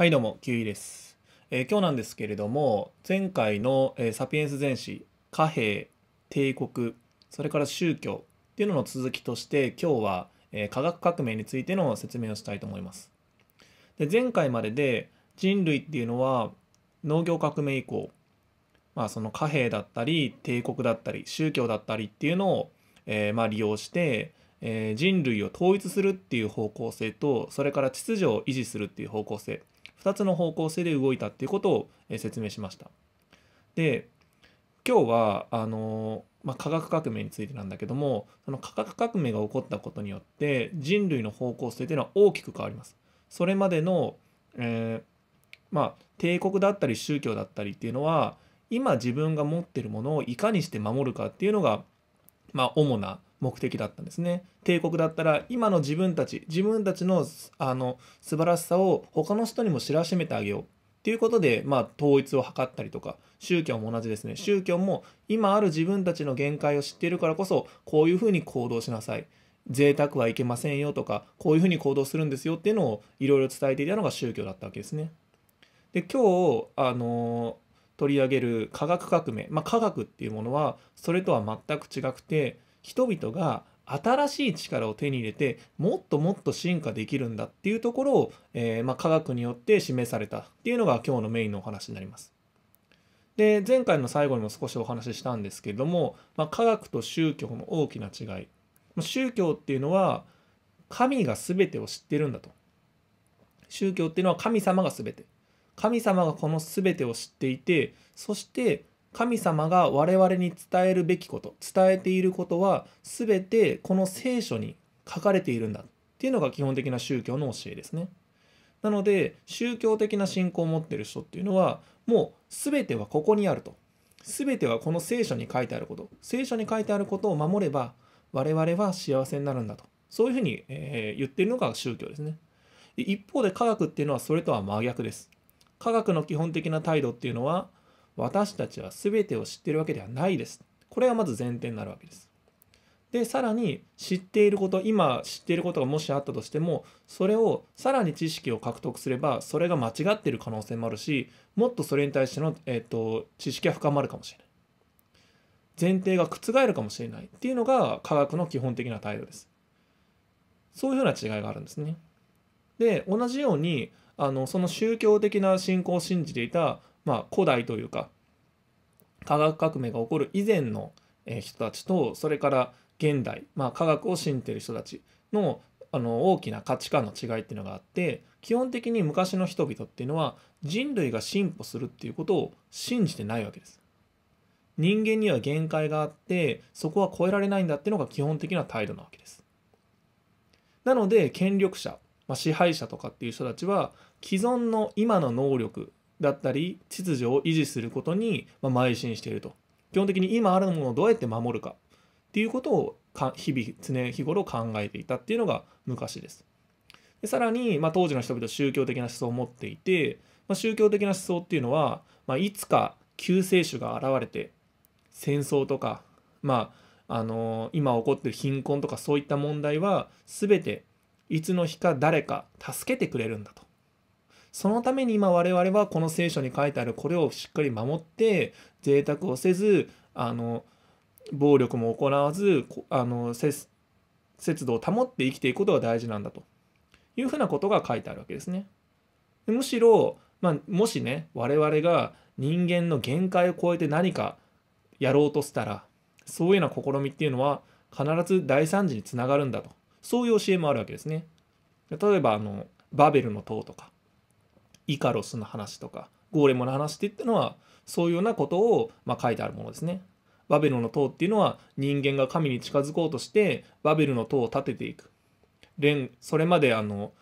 はいどうも、キウイです、えー、今日なんですけれども、前回の、えー、サピエンス全史、貨幣、帝国、それから宗教っていうのの続きとして、今日は、えー、科学革命についての説明をしたいと思います。で前回までで人類っていうのは農業革命以降、まあ、その貨幣だったり帝国だったり宗教だったりっていうのを、えまあ、利用して、え人類を統一するっていう方向性とそれから秩序を維持するっていう方向性2つの方向性で動いたっていうことを説明しました。で今日はあの、まあ、科学革命についてなんだけどもその科学革命が起こったことによって人類の方向性というのは大きく変わります。それまでの、えー、まあ、帝国だったり宗教だったりっていうのは今自分が持ってるものをいかにして守るかっていうのが、まあ、主な目的だったんですね。帝国だったら今の自分たち自分たちのあの素晴らしさを他の人にも知らしめてあげようっていうことで、まあ、統一を図ったりとか宗教も同じですね宗教も今ある自分たちの限界を知っているからこそこういうふうに行動しなさい贅沢はいけませんよとかこういうふうに行動するんですよっていうのをいろいろ伝えていたのが宗教だったわけですね。で今日あの取り上げる科学革命、まあ、科学っていうものはそれとは全く違くて人々が新しい力を手に入れてもっともっと進化できるんだっていうところを、えー、まあ、科学によって示されたっていうのが今日のメインのお話になります。で前回の最後にも少しお話ししたんですけれども、まあ、科学と宗教の大きな違い宗教っていうのは神が全てを知ってるんだと宗教っていうのは神様が全て神様がこの全てを知っていてそして神様が我々に伝えるべきこと伝えていることは全てこの聖書に書かれているんだっていうのが基本的な宗教の教えですね。なので宗教的な信仰を持ってる人っていうのはもう全てはここにあると全てはこの聖書に書いてあること聖書に書いてあることを守れば我々は幸せになるんだとそういうふうに、えー、言ってるのが宗教ですね。一方で科学っていうのはそれとは真逆です。科学の基本的な態度っていうのは私たちは全てを知っているわけではないです。これがまず前提になるわけです。でさらに知っていること今知っていることがもしあったとしてもそれをさらに知識を獲得すればそれが間違ってる可能性もあるしもっとそれに対しての、えーと知識は深まるかもしれない前提が覆るかもしれないっていうのが科学の基本的な態度ですそういうふうな違いがあるんですねで同じようにあのその宗教的な信仰を信じていたまあ、古代というか科学革命が起こる以前の人たちとそれから現代、まあ、科学を信じてる人たちのあの大きな価値観の違いっていうのがあって基本的に昔の人々っていうのは人類が進歩するっていうことを信じてないわけです。人間には限界があってそこは超えられないんだっていうのが基本的な態度なわけです。なので権力者、まあ、支配者とかっていう人たちは既存の今の能力だったり秩序を維持することに、ま邁進していると基本的に今あるものをどうやって守るかっていうことを日々常日頃考えていたっていうのが昔ですでさらに、まあ、当時の人々宗教的な思想を持っていて、まあ、宗教的な思想っていうのは、まあ、いつか救世主が現れて戦争とか、まああのー、今起こってる貧困とかそういった問題は全ていつの日か誰か助けてくれるんだとそのために今我々はこの聖書に書いてあるこれをしっかり守って贅沢をせずあの暴力も行わずあの節度を保って生きていくことが大事なんだというふうなことが書いてあるわけですね。でむしろ、まあ、もしね我々が人間の限界を超えて何かやろうとしたらそういうような試みっていうのは必ず大惨事につながるんだとそういう教えもあるわけですね。例えばあのバベルの塔とかイカロスの話とかゴーレムの話っていったのはそういうようなことをま書いてあるものですね。バベルの塔っていうのは人間が神に近づこうとしてバベルの塔を建てていく。それまであの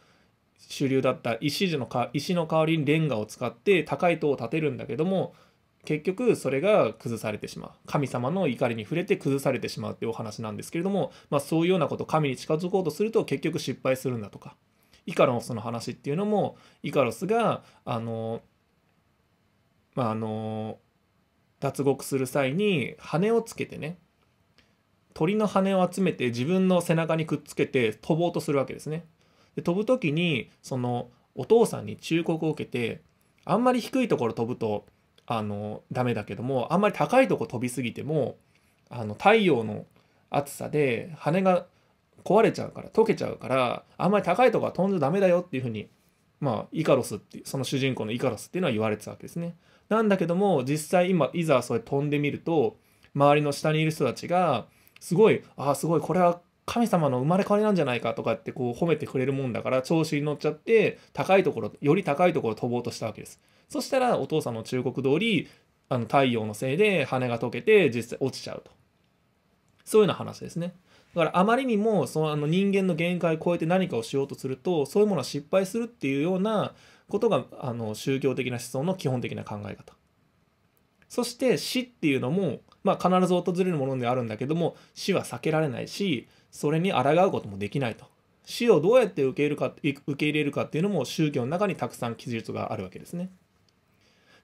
主流だった石のか石の代わりにレンガを使って高い塔を建てるんだけども結局それが崩されてしまう神様の怒りに触れて崩されてしまうっていうお話なんですけれども、まあ、そういうようなこと神に近づこうとすると結局失敗するんだとかイカロスの話っていうのもイカロスがあのまああの脱獄する際に羽をつけてね鳥の羽を集めて自分の背中にくっつけて飛ぼうとするわけですね。で飛ぶ時にそのお父さんに忠告を受けてあんまり低いところ飛ぶとあのダメだけどもあんまり高いとこ飛びすぎてもあの太陽の暑さで羽が壊れちゃうから溶けちゃうからあんまり高いとこは飛んじゃダメだよっていうふうにまあイカロスってその主人公のイカロスっていうのは言われてたわけですね。なんだけども実際今いざそれ飛んでみると周りの下にいる人たちがすごいああすごいこれは神様の生まれ変わりなんじゃないかとかってこう褒めてくれるもんだから調子に乗っちゃって高いところより高いところ飛ぼうとしたわけです。そしたらお父さんの忠告通りあの太陽のせいで羽が溶けて実際落ちちゃうとそういうような話ですね。だからあまりにもそのあの人間の限界を超えて何かをしようとするとそういうものは失敗するっていうようなことがあの宗教的な思想の基本的な考え方そして死っていうのも、まあ、必ず訪れるものであるんだけども死は避けられないしそれに抗うこともできないと死をどうやって受け入れるか受け入れるかっていうのも宗教の中にたくさん記述があるわけですね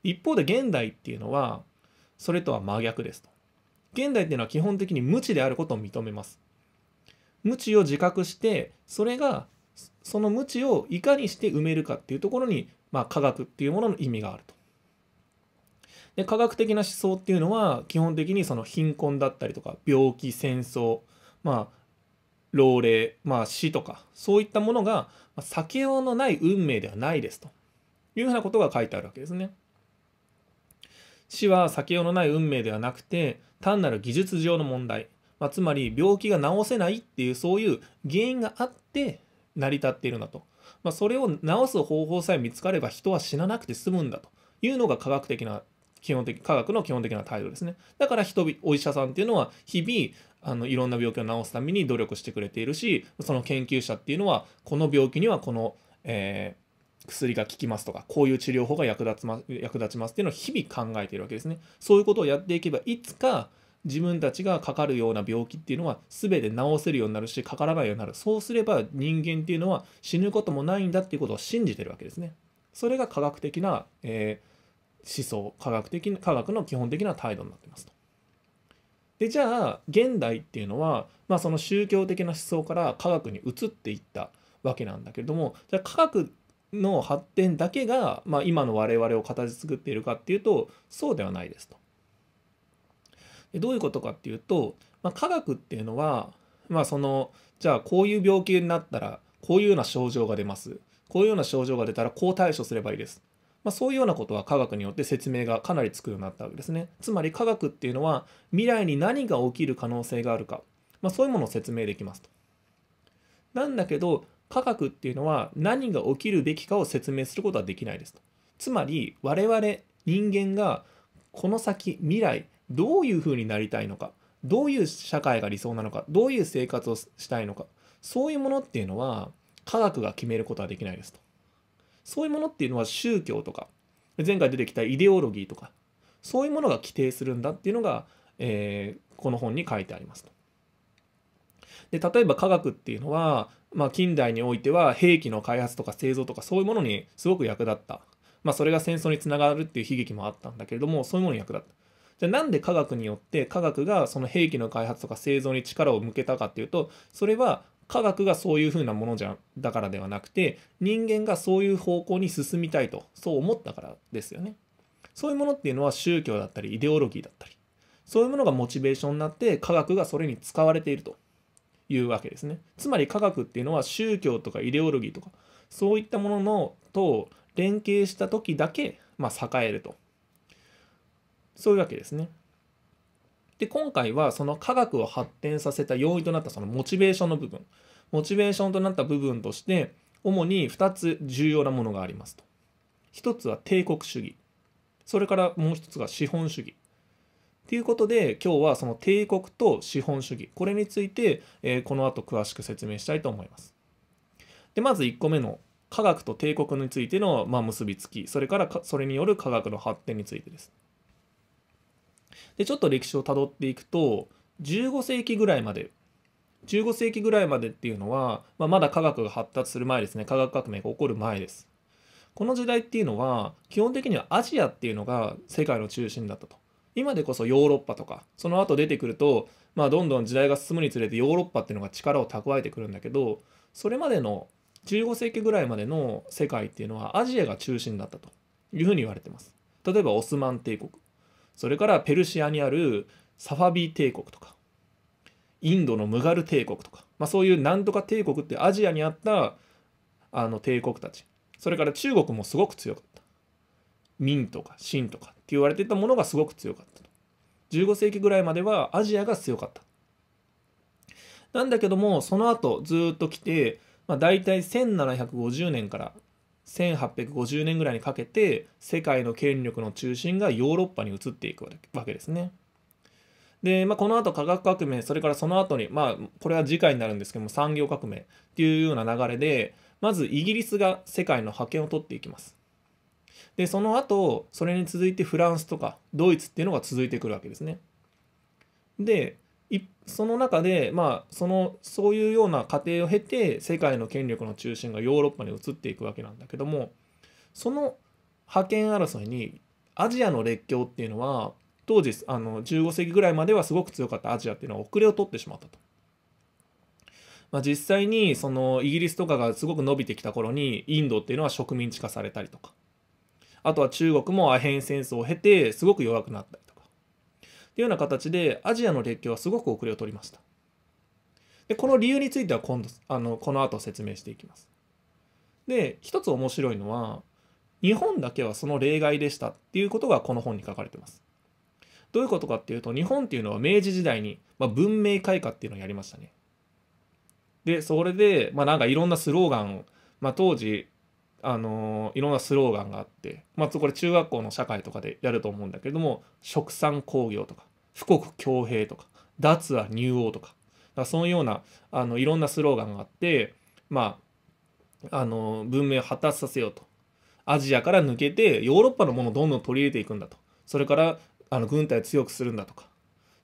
一方で現代っていうのはそれとは真逆ですと現代っていうのは基本的に無知であることを認めます無知を自覚してそれがその無知をいかにして埋めるかっていうところに、まあ、科学っていうものの意味があると。で科学的な思想っていうのは基本的にその貧困だったりとか病気戦争まあ老齢、まあ、死とかそういったものが避けようのない運命ではないですというふうなことが書いてあるわけですね。死は避けようのない運命ではなくて単なる技術上の問題まあ、つまり病気が治せないっていうそういう原因があって成り立っているんだと、まあ、それを治す方法さえ見つかれば人は死ななくて済むんだというのが科学的な基本的科学の基本的な態度ですねだから人お医者さんっていうのは日々あのいろんな病気を治すために努力してくれているしその研究者っていうのはこの病気にはこの、えー、薬が効きますとかこういう治療法が役立つ、ま、役立ちますっていうのを日々考えているわけですねそういうことをやっていけばいつか自分たちがかかるような病気っていうのは全て治せるようになるしかからないようになるそうすれば人間っていうのは死ぬこともないんだっていうことを信じてるわけですねそれが科学的な、えー、思想科学的科学の基本的な態度になってますとでじゃあ現代っていうのは、まあ、その宗教的な思想から科学に移っていったわけなんだけれどもじゃあ科学の発展だけが、まあ、今の我々を形作っているかっていうとそうではないですと。どういうことかっていうと、まあ、科学っていうのは、まあ、そのじゃあこういう病気になったらこういうような症状が出ますこういうような症状が出たらこう対処すればいいです、まあ、そういうようなことは科学によって説明がかなりつくようになったわけですねつまり科学っていうのは未来に何が起きる可能性があるか、まあ、そういうものを説明できますとなんだけど科学っていうのは何が起きるべきかを説明することはできないですとつまり我々人間がこの先未来どういうふうになりたいのかどういう社会が理想なのかどういう生活をしたいのかそういうものっていうのは科学が決めることはできないですとそういうものっていうのは宗教とか前回出てきたイデオロギーとかそういうものが規定するんだっていうのが、えー、この本に書いてありますと。で例えば科学っていうのは、まあ、近代においては兵器の開発とか製造とかそういうものにすごく役立った、まあ、それが戦争につながるっていう悲劇もあったんだけれどもそういうものに役立ったじゃあなんで科学によって科学がその兵器の開発とか製造に力を向けたかっていうとそれは科学がそういうふうなものじゃだからではなくて人間がそういう方向に進みたいとそう思ったからですよね。そういうものっていうのは宗教だったりイデオロギーだったりそういうものがモチベーションになって科学がそれに使われているというわけですね。つまり科学っていうのは宗教とかイデオロギーとかそういったもののと連携した時だけ、まあ、栄えるとそういうわけですね。で今回はその科学を発展させた要因となったそのモチベーションの部分モチベーションとなった部分として主に2つ重要なものがありますと1つは帝国主義それからもう1つが資本主義ということで今日はその帝国と資本主義これについて、えー、この後詳しく説明したいと思いますでまず1個目の科学と帝国についての、まあ、結びつきそれからそれによる科学の発展についてですでちょっと歴史をたどっていくと15世紀ぐらいまで15世紀ぐらいまでっていうのは、まあ、まだ科学が発達する前ですね科学革命が起こる前ですこの時代っていうのは基本的にはアジアっていうのが世界の中心だったと今でこそヨーロッパとかその後出てくると、まあ、どんどん時代が進むにつれてヨーロッパっていうのが力を蓄えてくるんだけどそれまでの15世紀ぐらいまでの世界っていうのはアジアが中心だったというふうに言われてます例えばオスマン帝国それからペルシアにあるサファビー帝国とかインドのムガル帝国とか、まあ、そういうなんとか帝国ってアジアにあったあの帝国たちそれから中国もすごく強かった明とか清とかって言われてたものがすごく強かった15世紀ぐらいまではアジアが強かったなんだけどもその後ずっと来て、まあ、大体1750年から1850年ぐらいにかけて世界の権力の中心がヨーロッパに移っていくわけですね。で、まあ、この後科学革命それからその後にまあこれは次回になるんですけども産業革命っていうような流れでまずイギリスが世界の覇権を取っていきます。でその後それに続いてフランスとかドイツっていうのが続いてくるわけですね。でその中で、まあ、そのそういうような過程を経て世界の権力の中心がヨーロッパに移っていくわけなんだけどもその覇権争いにアジアの列強っていうのは当時あの15世紀ぐらいまではすごく強かったアジアっていうのは遅れを取ってしまったと。まあ、実際にそのイギリスとかがすごく伸びてきた頃にインドっていうのは植民地化されたりとかあとは中国もアヘン戦争を経てすごく弱くなったりというような形でアジアの列強はすごく遅れを取りましたでこの理由については今度あのこの後説明していきますで一つ面白いのは日本だけはその例外でしたっていうことがこの本に書かれてますどういうことかっていうと日本っていうのは明治時代に、まあ、文明開化っていうのをやりましたねでそれでまあなんかいろんなスローガンを、まあ、当時あのいろんなスローガンがあって、まあ、これ中学校の社会とかでやると思うんだけども殖産工業とか富国強兵とか脱は乳王とかだそのようなあのいろんなスローガンがあって、まあ、あの文明を発達させようとアジアから抜けてヨーロッパのものをどんどん取り入れていくんだとそれからあの軍隊を強くするんだとか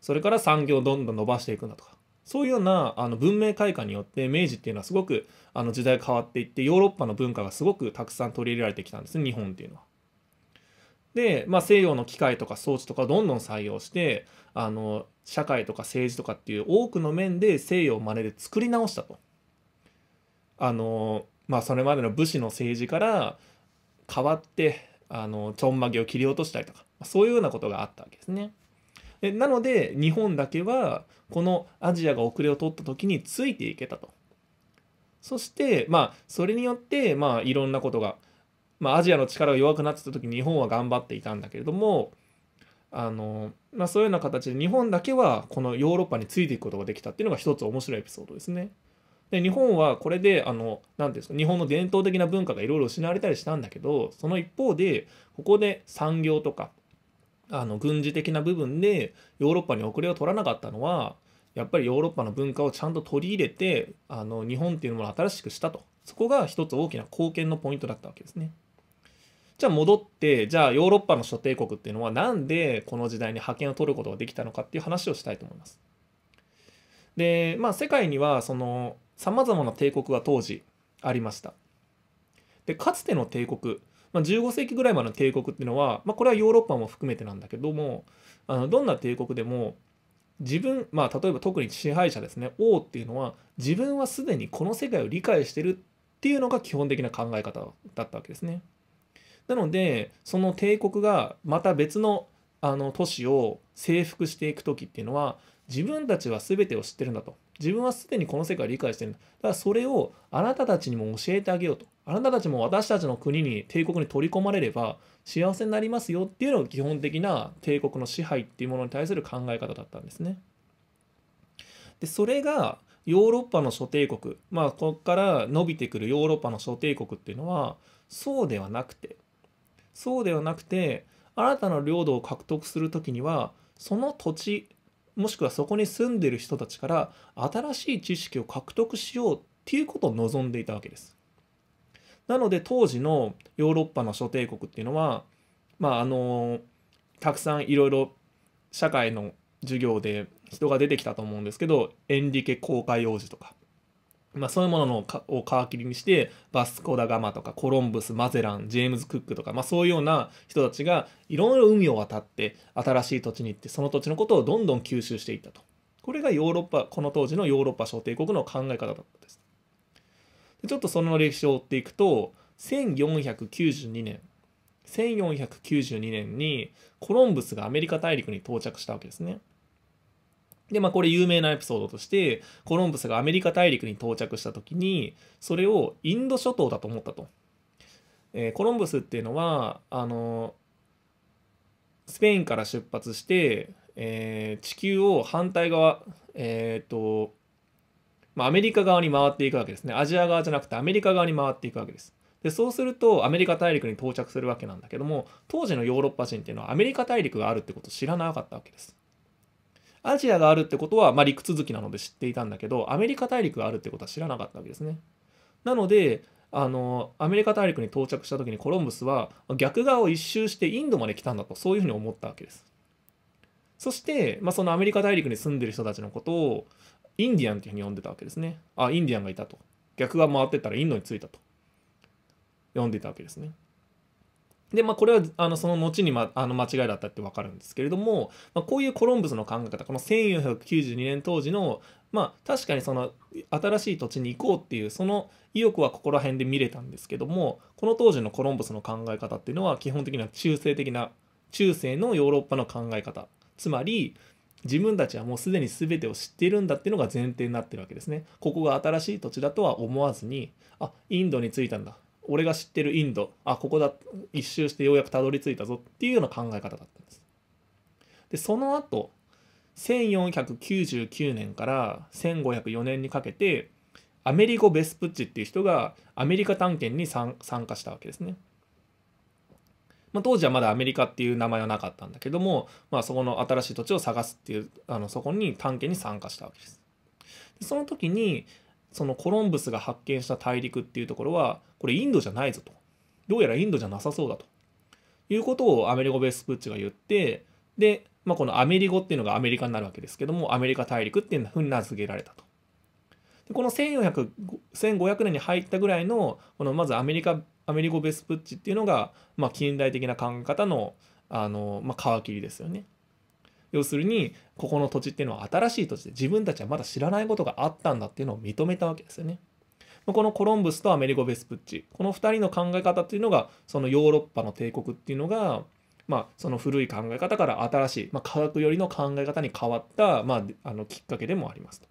それから産業をどんどん伸ばしていくんだとかそういうようなあの文明開化によって明治っていうのはすごくあの時代変わっていってヨーロッパの文化がすごくたくさん取り入れられてきたんです日本っていうのは。で、まあ、西洋の機械とか装置とかをどんどん採用してあの社会とか政治とかっていう多くの面で西洋を真似で作り直したと。あのまあ、それまでの武士の政治から変わってあのちょんまげを切り落としたりとかそういうようなことがあったわけですね。なので日本だけはこのアジアが遅れを取った時についていけたと。そしてまあそれによってまあいろんなことが、まあ、アジアの力が弱くなってた時に日本は頑張っていたんだけれどもあの、まあ、そういうような形で日本だけはこのヨーロッパについていくことができたっていうのが一つ面白いエピソードですね。で日本はこれであの何ですか日本の伝統的な文化がいろいろ失われたりしたんだけどその一方でここで産業とかあの軍事的な部分でヨーロッパに遅れを取らなかったのはやっぱりヨーロッパの文化をちゃんと取り入れてあの日本っていうものを新しくしたとそこが一つ大きな貢献のポイントだったわけですね。じゃあ戻ってじゃあヨーロッパの諸帝国っていうのは何でこの時代に覇権を取ることができたのかっていう話をしたいと思います。でまあ世界にはそのさまざまな帝国が当時ありました。でかつての帝国まあ、15世紀ぐらいまでの帝国っていうのは、まあ、これはヨーロッパも含めてなんだけどもあのどんな帝国でも自分、まあ、例えば特に支配者ですね王っていうのは自分はすでにこの世界を理解してるっていうのが基本的な考え方だったわけですね。なのでその帝国がまた別のあの都市を征服していく時っていうのは自分たちは全てを知ってるんだと自分はすでにこの世界を理解してるんだ。だからそれをあなたたちにも教えてあげようと。あなたたちも私たちの国に帝国に取り込まれれば幸せになりますよっていうのが基本的な帝国の支配っていうものに対する考え方だったんですね。でそれがヨーロッパの諸帝国まあここから伸びてくるヨーロッパの諸帝国っていうのはそうではなくてそうではなくて新たな領土を獲得する時にはその土地もしくはそこに住んでる人たちから新しい知識を獲得しようっていうことを望んでいたわけです。なので当時のヨーロッパの諸帝国っていうのはまああのたくさんいろいろ社会の授業で人が出てきたと思うんですけどエンリケ公開王子とかまあ、そういうもののを皮切りにしてバスコ・ダ・ガマとかコロンブスマゼランジェームズ・クックとか、まあ、そういうような人たちがいろいろ海を渡って新しい土地に行ってその土地のことをどんどん吸収していったとこれがヨーロッパこの当時のヨーロッパ小帝国の考え方だったんですでちょっとその歴史を追っていくと1492年1492年にコロンブスがアメリカ大陸に到着したわけですねで、まあこれ有名なエピソードとして、コロンブスがアメリカ大陸に到着した時に、それをインド諸島だと思ったと。えー、コロンブスっていうのは、あのー、スペインから出発して、えー、地球を反対側、えっと、まあ、アメリカ側に回っていくわけですね。アジア側じゃなくてアメリカ側に回っていくわけです。でそうするとアメリカ大陸に到着するわけなんだけども当時のヨーロッパ人っていうのはアメリカ大陸があるってことを知らなかったわけです。アジアがあるってことは、まあ、陸続きなので知っていたんだけどアメリカ大陸があるってことは知らなかったわけですね。なのであのアメリカ大陸に到着した時にコロンブスは逆側を一周してインドまで来たんだとそういうふうに思ったわけです。そして、まあ、そのアメリカ大陸に住んでる人たちのことをインディアンっていうふうに呼んでたわけですね。あインディアンがいたと。逆が回ってったらインドに着いたと。呼んでたわけですね。で、まあ、これはあのその後に、ま、あの間違いだったって分かるんですけれども、まあ、こういうコロンブスの考え方この1492年当時の、まあ、確かにその新しい土地に行こうっていうその意欲はここら辺で見れたんですけどもこの当時のコロンブスの考え方っていうのは基本的には中世的な中世のヨーロッパの考え方つまり自分たちはもうすでに全てを知っているんだっていうのが前提になってるわけですね。ここが新しい土地だとは思わずにあインドに着いたんだ俺が知ってるインドあここだ一周してようやくたどり着いたぞっていうような考え方だったんですでその後1499年から1504年にかけてアメリゴ・ベスプッチっていう人がアメリカ探検に参加したわけですね、まあ、当時はまだアメリカっていう名前はなかったんだけども、まあ、そこの新しい土地を探すっていうあのそこに探検に参加したわけですその時にそのコロンブスが発見した大陸っていうところはこれインドじゃないぞとどうやらインドじゃなさそうだということをアメリゴ・ベスプッチが言ってで、まあ、このアメリゴっていうのがアメリカになるわけですけどもアメリカ大陸っていうふうに名付けられたと。でこの1500年に入ったぐらいのこのまずアメリカアメリゴ・ベスプッチっていうのが、まあ、近代的な考え方のあの、まあ、皮切りですよね。要するにここの土地っていうのは新しい土地で自分たちはまだ知らないことがあったんだっていうのを認めたわけですよね。このコロンブスとアメリコ・ベスプッチこの2人の考え方っていうのがそのヨーロッパの帝国っていうのが、まあ、その古い考え方から新しい、まあ、科学寄りの考え方に変わった、まあ、あのきっかけでもありますと。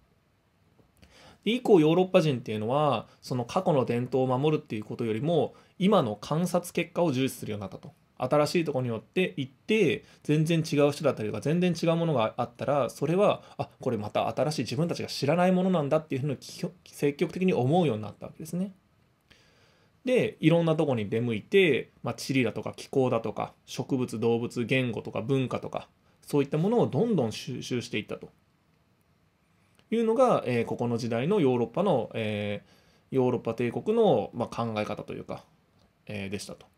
以降ヨーロッパ人っていうのはその過去の伝統を守るっていうことよりも今の観察結果を重視するようになったと。新しいとこによって行って全然違う人だったりとか全然違うものがあったらそれはあこれまた新しい自分たちが知らないものなんだっていうふうに積極的に思うようになったわけですね。でいろんなとこに出向いて、まあ、地理だとか気候だとか植物動物言語とか文化とかそういったものをどんどん収集していったというのが、えー、ここの時代のヨーロッパの、えー、ヨーロッパ帝国の、まあ、考え方というか、えー、でしたと。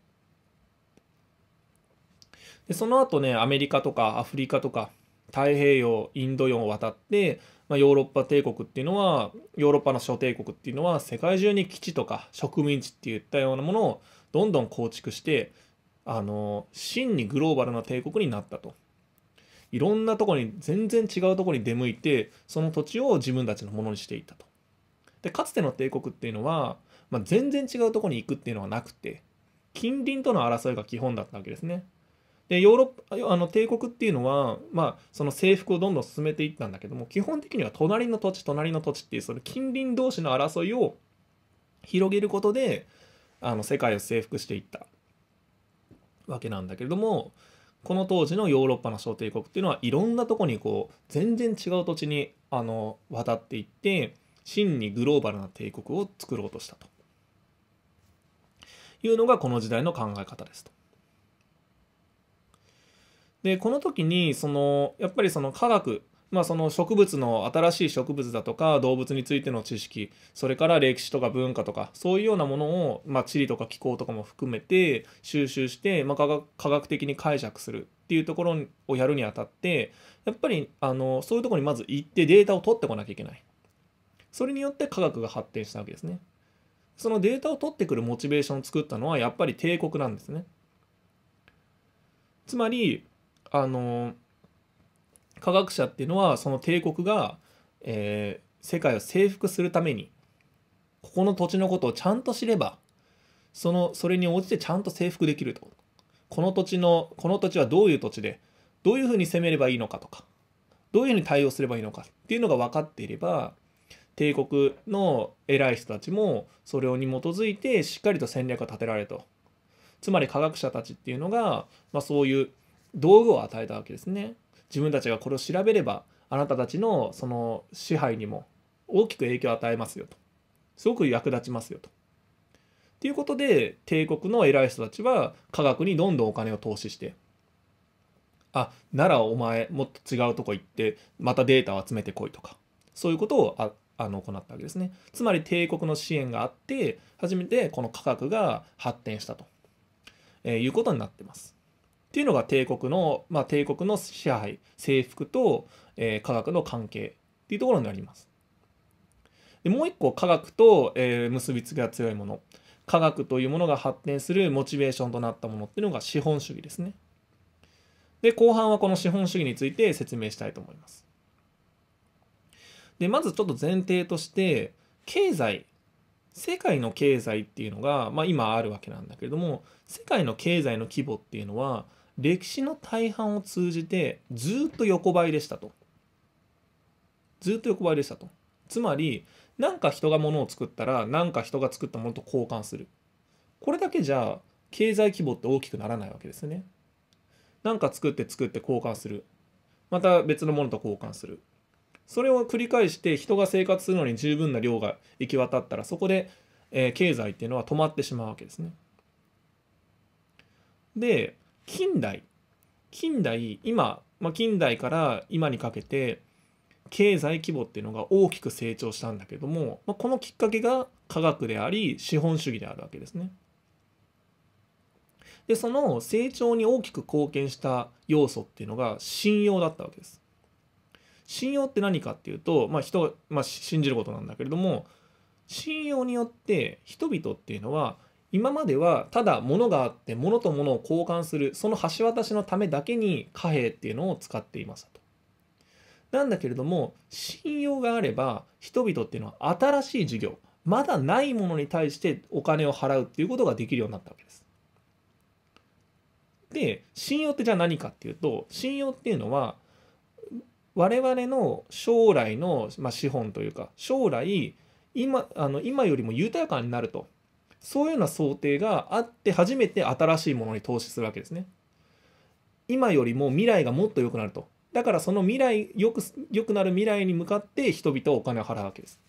でその後ねアメリカとかアフリカとか太平洋インド洋を渡って、まあ、ヨーロッパ帝国っていうのはヨーロッパの諸帝国っていうのは世界中に基地とか植民地っていったようなものをどんどん構築してあの真にグローバルな帝国になったと。いろんなとこに全然違うとこに出向いてその土地を自分たちのものにしていったと。でかつての帝国っていうのは、まあ、全然違うとこに行くっていうのはなくて近隣との争いが基本だったわけですね。でヨーロッパあの帝国っていうのは、まあ、その征服をどんどん進めていったんだけども基本的には隣の土地隣の土地っていうその近隣同士の争いを広げることであの世界を征服していったわけなんだけれどもこの当時のヨーロッパの小帝国っていうのはいろんなとこにこう全然違う土地にあの渡っていって真にグローバルな帝国を作ろうとしたというのがこの時代の考え方ですと。でこの時にそのやっぱりその科学まあ、その植物の新しい植物だとか動物についての知識それから歴史とか文化とかそういうようなものを、まあ、地理とか気候とかも含めて収集して、まあ、科学的に解釈するっていうところをやるにあたってやっぱりあのそういうところにまず行ってデータを取ってこなきゃいけないそれによって科学が発展したわけですねそのデータを取ってくるモチベーションを作ったのはやっぱり帝国なんですねつまりあの科学者っていうのはその帝国が、えー、世界を征服するためにここの土地のことをちゃんと知ればそのそれに応じてちゃんと征服できるとこの土地のこの土地はどういう土地でどういうふうに攻めればいいのかとかどういうふうに対応すればいいのかっていうのが分かっていれば帝国の偉い人たちもそれに基づいてしっかりと戦略が立てられるとつまり科学者たちっていうのが、まあ、そういう道具を与えたわけですね自分たちがこれを調べればあなたたちのその支配にも大きく影響を与えますよとすごく役立ちますよと。ということで帝国の偉い人たちは科学にどんどんお金を投資してあならお前もっと違うとこ行ってまたデータを集めてこいとかそういうことをああの行ったわけですねつまり帝国の支援があって初めてこの科学が発展したと、えー、いうことになってますっていうのが帝国の、まあ、帝国の支配征服と、えー、科学の関係っていうところになります。でもう一個科学と、えー、結びつきが強いもの科学というものが発展するモチベーションとなったものっていうのが資本主義ですね。で後半はこの資本主義について説明したいと思います。でまずちょっと前提として経済世界の経済っていうのが、まあ、今あるわけなんだけれども世界の経済の規模っていうのは歴史の大半を通じてずっと横ばいでしたと。ずっと横ばいでしたと。つまり何か人が物を作ったら何か人が作ったものと交換する。これだけじゃ経済規模って大きくならないわけですね。何か作って作って交換する。また別のものと交換する。それを繰り返して人が生活するのに十分な量が行き渡ったらそこで、え経済っていうのは止まってしまうわけですね。で近代近代今、まあ、近代から今にかけて経済規模っていうのが大きく成長したんだけども、まあ、このきっかけが科学であり資本主義であるわけですね。でその成長に大きく貢献した要素っていうのが信用だったわけです。信用って何かっていうと、まあ、人、まあ、信じることなんだけれども信用によって人々っていうのは今まではただ物があって物と物を交換するその橋渡しのためだけに貨幣っていうのを使っていましたと。なんだけれども信用があれば人々っていうのは新しい事業まだないものに対してお金を払うっていうことができるようになったわけです。で信用ってじゃあ何かっていうと信用っていうのは我々の将来の、ま資本というか将来今あの今よりも豊かになるとそういうような想定があって初めて新しいものに投資するわけですね。今よりも未来がもっと良くなると。だからその未来、よく、良くなる未来に向かって人々はお金を払うわけです。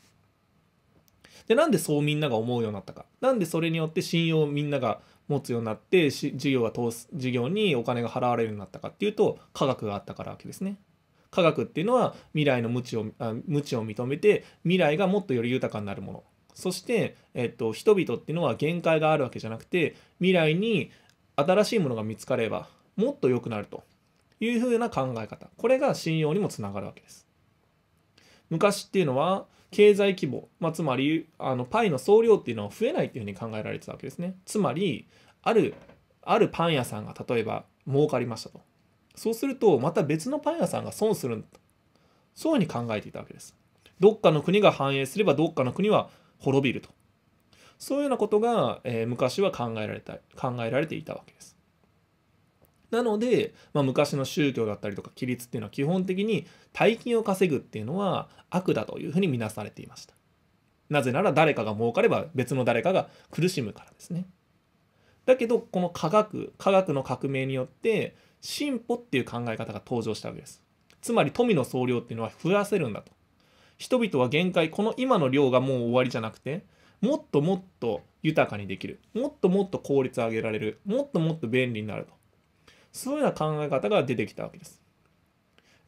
で、なんでそうみんなが思うようになったか。なんでそれによって信用をみんなが持つようになって、事業が通す、事業にお金が払われるようになったかっていうと、科学があったからわけですね。科学っていうのは未来の無知を、無知を認めて、未来がもっとより豊かになるもの。そして、えっと、人々っていうのは限界があるわけじゃなくて未来に新しいものが見つかればもっと良くなるというふうな考え方これが信用にもつながるわけです昔っていうのは経済規模、まあ、つまりあのパイの総量っていうのは増えないっていうふうに考えられてたわけですねつまりあるあるパン屋さんが例えば儲かりましたとそうするとまた別のパン屋さんが損するんだとそういうふうに考えていたわけですどっかの国が繁栄すればどっかの国は滅びるとそういうようなことが、えー、昔は考えられた考えられていたわけです。なので、まあ、昔の宗教だったりとか規律っていうのは基本的に大金を稼ぐっていうのは悪だというふうに見なされていました。なぜなら誰かが儲かれば別の誰かが苦しむからですね。だけどこの科学科学の革命によって進歩っていう考え方が登場したわけです。つまり富の総量っていうのは増やせるんだと。人々は限界この今の量がもう終わりじゃなくてもっともっと豊かにできるもっともっと効率を上げられるもっともっと便利になるとそういうような考え方が出てきたわけです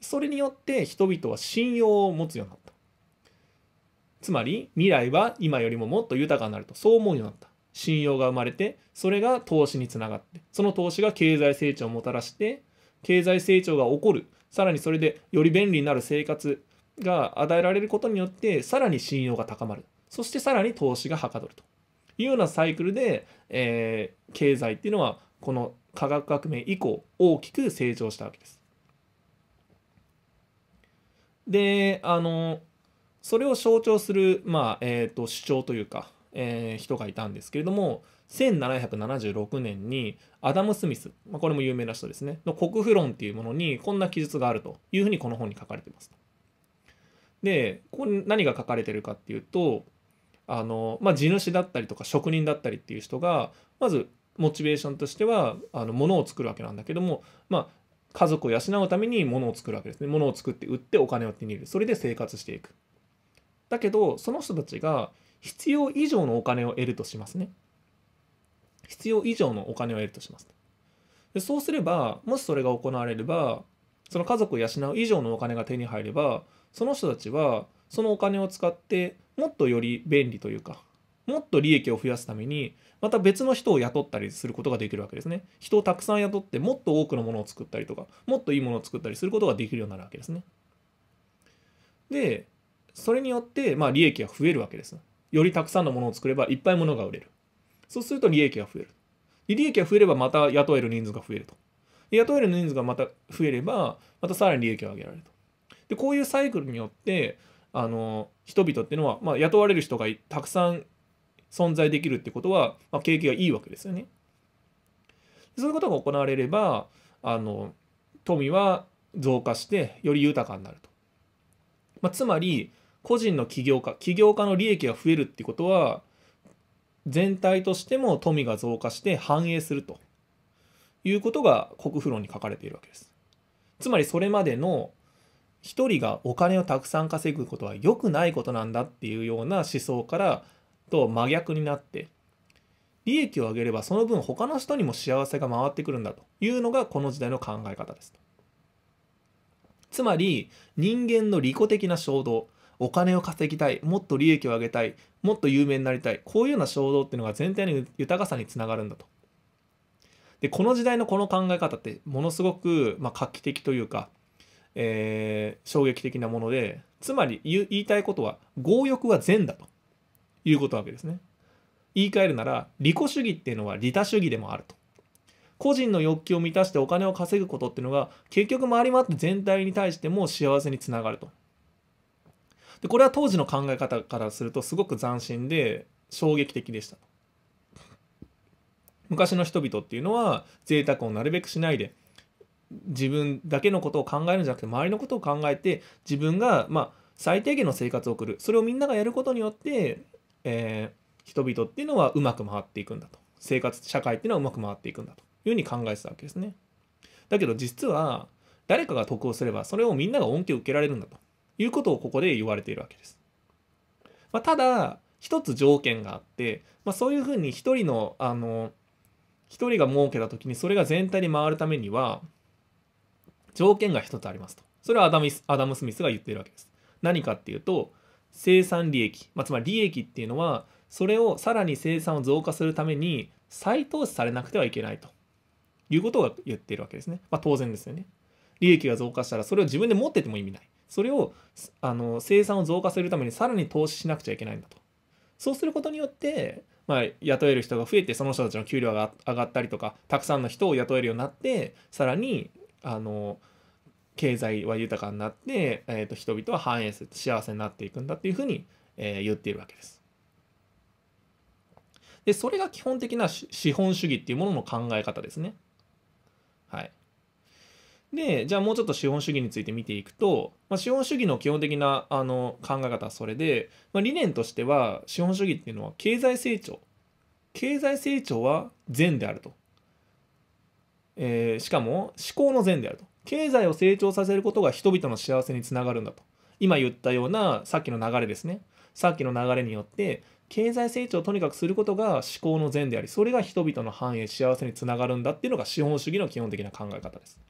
それによって人々は信用を持つようになったつまり未来は今よりももっと豊かになるとそう思うようになった信用が生まれてそれが投資につながってその投資が経済成長をもたらして経済成長が起こるさらにそれでより便利になる生活が与えられることによってさらに信用が高まるそしてさらに投資がはかどるというようなサイクルで、えー、経済っていうのはこの科学革命以降大きく成長したわけです。であのそれを象徴する、まあえーと、主張というか、えー、人がいたんですけれども1776年にアダム・スミス、まあ、これも有名な人ですねの国富論っていうものにこんな記述があるというふうにこの本に書かれています。でここに何が書かれてるかっていうとあの、まあ、地主だったりとか職人だったりっていう人がまずモチベーションとしてはあの物を作るわけなんだけども、まあ、家族を養うために物を作るわけですね物を作って売ってお金を手に入れるそれで生活していくだけどその人たちが必要以上のお金を得るとしますね必要以上のお金を得るとしますでそうすればもしそれが行われればその家族を養う以上のお金が手に入ればその人たちはそのお金を使ってもっとより便利というかもっと利益を増やすためにまた別の人を雇ったりすることができるわけですね人をたくさん雇ってもっと多くのものを作ったりとかもっといいものを作ったりすることができるようになるわけですねでそれによってまあ利益が増えるわけですよりたくさんのものを作ればいっぱいものが売れるそうすると利益が増える利益が増えればまた雇える人数が増えると雇える人数がまた増えればまたさらに利益を上げられるとでこういうサイクルによってあの人々っていうのは、まあ、雇われる人がたくさん存在できるってことは、まあ、景気がいいわけですよね。そういうことが行われればあの富は増加してより豊かになると。まあ、つまり個人の起業家起業家の利益が増えるってことは全体としても富が増加して繁栄するということが国富論に書かれているわけです。つまりそれまでの1人がお金をたくさん稼ぐことは良くないことなんだっていうような思想からと真逆になって利益を上げればその分他の人にも幸せが回ってくるんだというのがこの時代の考え方ですつまり人間の利己的な衝動お金を稼ぎたいもっと利益を上げたいもっと有名になりたいこういうような衝動っていうのが全体の豊かさにつながるんだとでこの時代のこの考え方ってものすごく、ま画期的というかえー、衝撃的なものでつまり言いたいことは強欲は善だということなわけですね言い換えるなら利己主義っていうのは利他主義でもあると個人の欲求を満たしてお金を稼ぐことっていうのが結局回り回って全体に対しても幸せにつながるとでこれは当時の考え方からするとすごく斬新で衝撃的でした昔の人々っていうのは贅沢をなるべくしないで自分だけのことを考えるんじゃなくて周りのことを考えて自分がまあ最低限の生活を送るそれをみんながやることによって、えー、人々っていうのはうまく回っていくんだと生活社会っていうのはうまく回っていくんだというふうに考えてたわけですねだけど実は誰かが得をすればそれをみんなが恩恵を受けられるんだということをここで言われているわけです、まあ、ただ一つ条件があって、まあ、そういうふうに一人のあの一人が儲けた時にそれが全体に回るためには条件が一つありますと。それはアダムアダム・スミスが言っているわけです。何かっていうと、生産利益、まあ、つまり利益っていうのは、それをさらに生産を増加するために再投資されなくてはいけないということが言っているわけですね。まあ、当然ですよね。利益が増加したら、それを自分で持ってても意味ない。それをあの生産を増加するためにさらに投資しなくちゃいけないんだと。そうすることによって、まあ、雇える人が増えてその人たちの給料が上がったりとかたくさんの人を雇えるようになってさらにあの経済は豊かになって、えー、と人々は繁栄す幸せになっていくんだっていうふうに、えー、言っているわけです。でそれが基本的な資本主義っていうものの考え方ですね。はい、でじゃあもうちょっと資本主義について見ていくと、まあ、資本主義の基本的なあの考え方はそれで、まあ、理念としては資本主義っていうのは経済成長経済成長は善であるとえー、しかも思考の善であると経済を成長させることが人々の幸せにつながるんだと今言ったようなさっきの流れですねさっきの流れによって経済成長をとにかくすることが思考の善でありそれが人々の繁栄幸せにつながるんだっていうのが資本主義の基本的な考え方です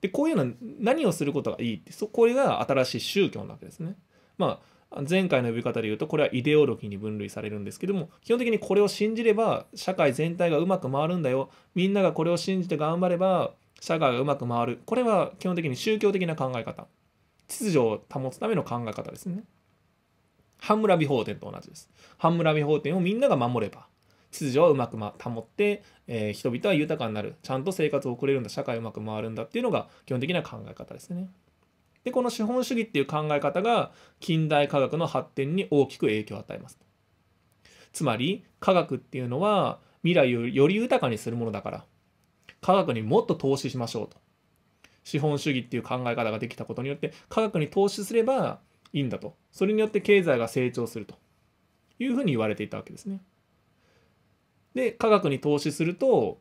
でこういうのは何をすることがいいってそこれが新しい宗教なわけですねまあ前回の呼び方で言うとこれはイデオロギーに分類されるんですけども基本的にこれを信じれば社会全体がうまく回るんだよみんながこれを信じて頑張れば社会がうまく回るこれは基本的に宗教的な考え方秩序を保つための考え方ですね半村美法典と同じです半村美法典をみんなが守れば秩序はうまく、ま、保って、えー、人々は豊かになるちゃんと生活を送れるんだ社会をうまく回るんだっていうのが基本的な考え方ですね。でこの資本主義っていう考え方が近代科学の発展に大きく影響を与えますつまり科学っていうのは未来をより豊かにするものだから科学にもっと投資しましょうと資本主義っていう考え方ができたことによって科学に投資すればいいんだとそれによって経済が成長するというふうに言われていたわけですねで科学に投資すると、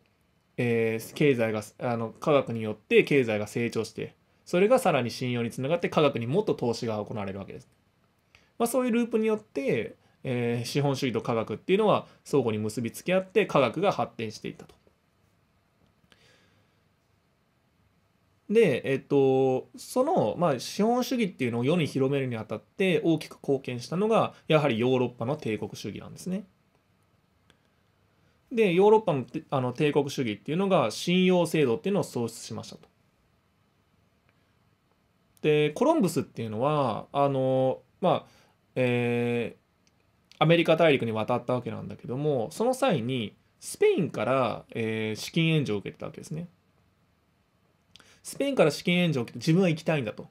えー、経済があの科学によって経済が成長してそれがさらに信用につながって科学にもっと投資が行われるわけです。まあ、そういうループによって、えー、資本主義と科学っていうのは相互に結びつき合って科学が発展していったと。で、えっと、その、まあ、資本主義っていうのを世に広めるにあたって大きく貢献したのがやはりヨーロッパの帝国主義なんですね。でヨーロッパのあの帝国主義っていうのが信用制度っていうのを創出しましたと。でコロンブスっていうのはあのまあえー、アメリカ大陸に渡ったわけなんだけどもその際にスペインから、えー、資金援助を受けてたわけですね。スペインから資金援助を受けて自分は行きたいんだと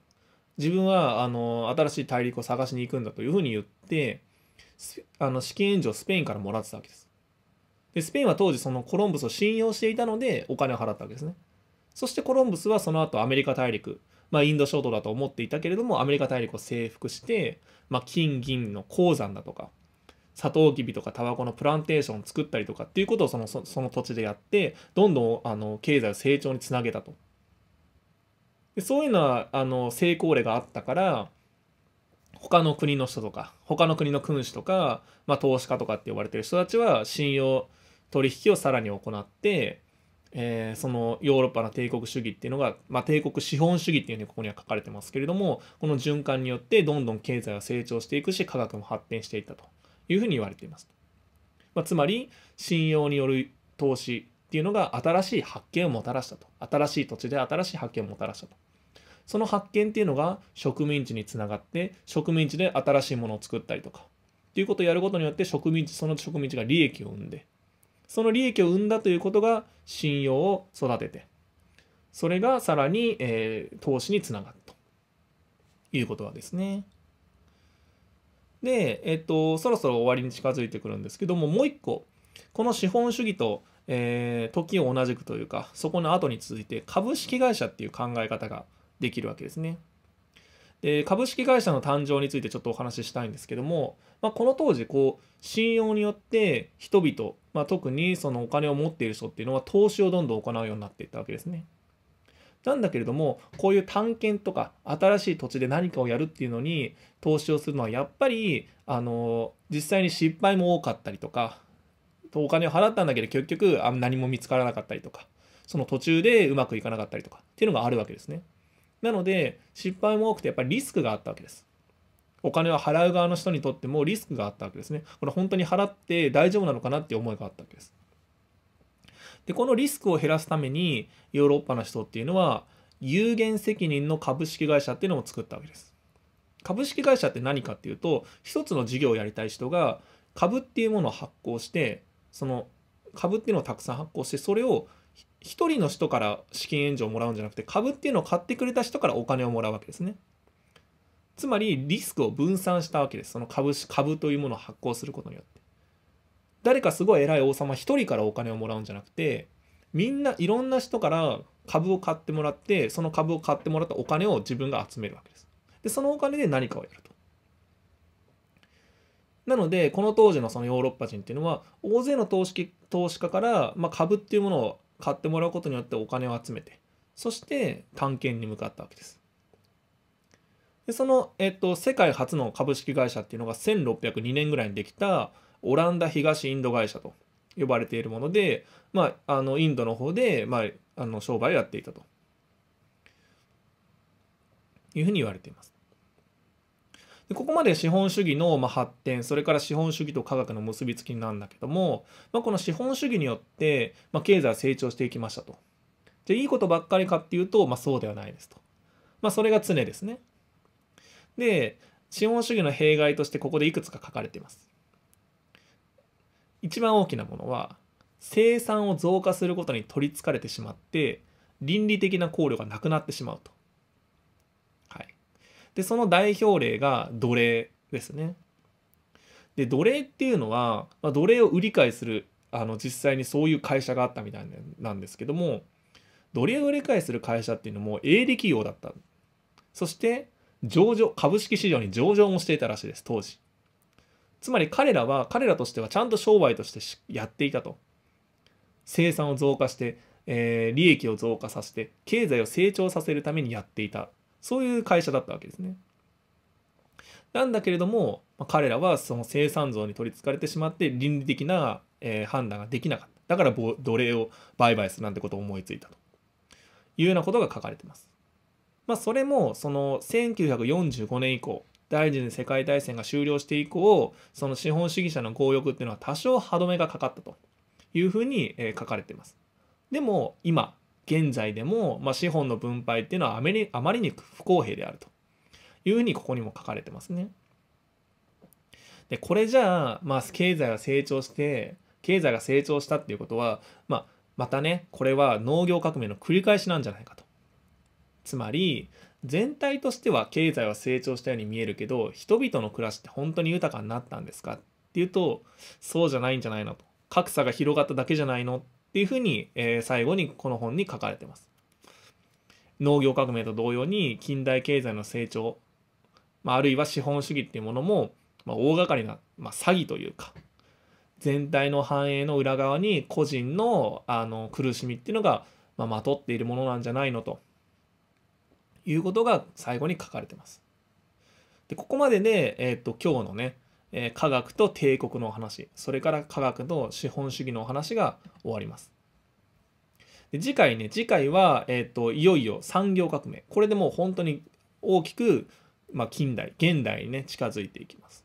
自分はあの新しい大陸を探しに行くんだというふうに言ってあの資金援助をスペインからもらってたわけです。でスペインは当時そのコロンブスを信用していたのでお金を払ったわけですね。そしてコロンブスはその後アメリカ大陸まあ、インド諸島だと思っていたけれどもアメリカ大陸を征服して、まあ、金銀の鉱山だとかサトウキビとかタバコのプランテーションを作ったりとかっていうことをそのその土地でやってどんどんあの経済を成長につなげたと。でそういうのはあの成功例があったから他の国の人とか他の国の君主とか、まあ、投資家とかって呼ばれてる人たちは信用取引をさらに行ってえー、そのヨーロッパの帝国主義っていうのが、まあ、帝国資本主義っていうふうにここには書かれてますけれどもこの循環によってどんどん経済は成長していくし科学も発展していったというふうに言われています。まあ、つまり信用による投資っていうのが新しい発見をもたらしたと新しい土地で新しい発見をもたらしたとその発見っていうのが植民地につながって植民地で新しいものを作ったりとかっていうことをやることによって植民地その植民地が利益を生んでその利益を生んだということが信用を育ててそれがさらに、えー、投資につながるということはですね。で、えっと、そろそろ終わりに近づいてくるんですけどももう一個この資本主義と、えー、時を同じくというかそこの後に続いて株式会社っていう考え方ができるわけですね。で株式会社の誕生についてちょっとお話ししたいんですけども、まあ、この当時こう信用によって人々、まあ、特にそのお金を持っている人っていうのは投資をどんどん行うようになっていったわけですね。なんだけれどもこういう探検とか新しい土地で何かをやるっていうのに投資をするのはやっぱりあの実際に失敗も多かったりとかお金を払ったんだけど結局何も見つからなかったりとかその途中でうまくいかなかったりとかっていうのがあるわけですね。なので失敗も多くてやっぱりリスクがあったわけです。お金を払う側の人にとってもリスクがあったわけですね。これ本当に払って大丈夫なのかなっていう思いがあったわけです。でこのリスクを減らすためにヨーロッパの人っていうのは有限責任の株式会社っていうのを作ったわけです。株式会社って何かっていうと一つの事業をやりたい人が株っていうものを発行してその株っていうのをたくさん発行してそれを1人の人から資金援助をもらうんじゃなくて株っていうのを買ってくれた人からお金をもらうわけですねつまりリスクを分散したわけですその株株というものを発行することによって誰かすごい偉い王様1人からお金をもらうんじゃなくてみんないろんな人から株を買ってもらってその株を買ってもらったお金を自分が集めるわけですでそのお金で何かをやるとなのでこの当時のそのヨーロッパ人っていうのは大勢の投資投資家から、まあ、株っていうものを買ってもらうことによってお金を集めてそして探検に向かったわけですでその、えっと、世界初の株式会社っていうのが1602年ぐらいにできたオランダ東インド会社と呼ばれているもので、まあ、あのインドの方で、まあ、あの商売をやっていたというふうに言われています。でここまで資本主義のま発展それから資本主義と科学の結びつきなんだけども、まあ、この資本主義によってま経済は成長していきましたと。じゃいいことばっかりかっていうと、まあ、そうではないですと。まあ、それが常ですね。で資本主義の弊害としてここでいくつか書かれています。一番大きなものは生産を増加することに取りつかれてしまって倫理的な考慮がなくなってしまうと。でその代表例が奴隷ですね。で奴隷っていうのは、まあ、奴隷を売り買いするあの実際にそういう会社があったみたいなんですけども奴隷を売り買いする会社っていうのも営利企業だったそして上場株式市場に上場もしていたらしいです当時つまり彼らは彼らとしてはちゃんと商売としてやっていたと生産を増加して、えー、利益を増加させて経済を成長させるためにやっていたそういう会社だったわけですね。なんだけれども、まあ、彼らはその生産像に取りつかれてしまって倫理的な、えー、判断ができなかった。だから奴隷を売買するなんてことを思いついたというようなことが書かれてます。まあ、それもその1945年以降第二次世界大戦が終了して以降その資本主義者の強欲っていうのは多少歯止めがかかったというふうに書かれていますでも今現在でも、まあ、資本の分配っていうのはあまりあまりに不公平であるというふうにここにも書かれてますね。でこれじゃあ、まあ、経済が成長して経済が成長したっていうことは、まあ、またねこれは農業革命の繰り返しなんじゃないかと。つまり全体としては経済は成長したように見えるけど人々の暮らしって本当に豊かになったんですかっていうとそうじゃないんじゃないのと格差が広がっただけじゃないのっていうふうに、えー、最後にこの本に書かれてます。農業革命と同様に近代経済の成長、まあ、あるいは資本主義っていうものも、まあ、大掛かりな、まあ、詐欺というか全体の繁栄の裏側に個人のあの苦しみっていうのが、まあ、とっているものなんじゃないのということが最後に書かれてます。でここまでで、えー、っと今日のねえ科学と帝国の話それから科学と資本主義のお話が終わりますで次回ね次回は、えーと、といよいよ産業革命これでもう本当に大きく、まあ、近代現代にね近づいていきます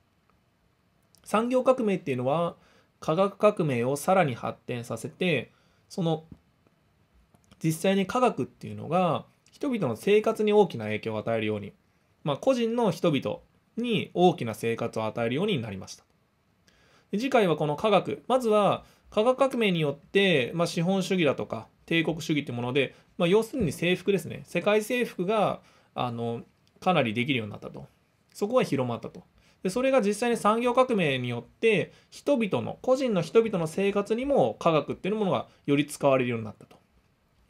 産業革命っていうのは科学革命をさらに発展させてその実際に科学っていうのが人々の生活に大きな影響を与えるように、まあ、個人の人々に大きな生活を与えるようになりました。で次回はこの科学。まずは科学革命によって、まあ、資本主義だとか帝国主義ってもので、まあ、要するに征服ですね。世界征服があのかなりできるようになったと。そこが広まったと。でそれが実際に産業革命によって人々の個人の人々の生活にも科学っていうものがより使われるようになったと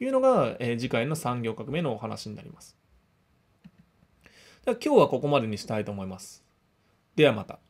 いうのが、えー、次回の産業革命のお話になります。今日はここまでにしたいと思います。ではまた。